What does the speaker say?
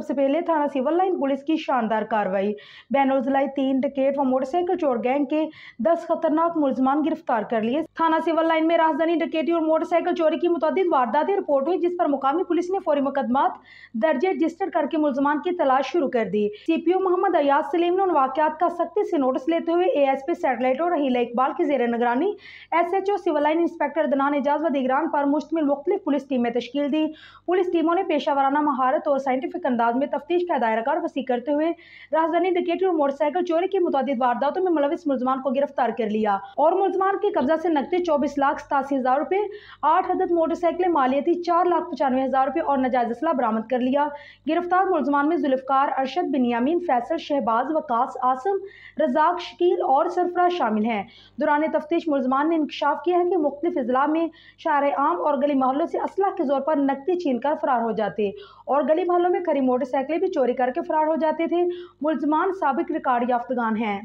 सबसे पहले थाना सिविल लाइन पुलिस की शानदार कार्रवाई बैनोजलाई तीन डकेट व मोटरसाइकिल चोर गैंग के दस खतरनाक मुलजमान गिरफ्तार कर लिए थाना सिविल लाइन में राजधानी डकेटी और मोटरसाइकिल चोरी की मुतद वारदातें रिपोर्ट हुई जिस पर मुकामी पुलिस ने फौरी मुकदमा दर्ज रजिस्टर करके मुलजमान की तलाश शुरू कर दी C P O Mohammad Ayaz Salim ने उन वाकत का सख्ती से नोटिस लेते हुए ए एस पी सैटेलाइट और रहीला इकबाल की जेर निगरानी S H O civil line inspector Danan Ejaz व दिगरान पर मुश्तमिल मुख्तलिफ पुलिस टीमें तश्ल दी पुलिस टीमों ने पेशा वाराना महारत और साइंटिफिक अंदाज में तफ्तीश का दायरा कार वसी करते हुए राजधानी डकेटी और मोटरसाइकिल चोरी की मुतद वारदातों में मुलविस मुलजमान को गिरफ्तार कर लिया और मुलजमान के कब्जा से नकद सकते चौबीस लाख सतासी हज़ार रुपये आठ हदत मोटरसाइकिलें मालियती चार लाख पचानवे हज़ार रुपये और नजायज असला बरामद कर लिया गिरफ्तार मुलजमान में जुल्फकार अरशद बिनियामीन फैसल शहबाज वकास आसम रजाक शकील और सरफराज शामिल हैं दौरान तफ्तीश मुलजमान ने इंकशाफ किया है कि मुख्तफ अजला में शार आम और गली मोहल्लों से असलाह के जोर पर नकदी छीन कर फरार हो जाते और गली मोहल्लों में खरी मोटरसाइकिलें भी चोरी करके फरार हो जाते थे मुलजमान सबक रिकार्ड याफ्तगान हैं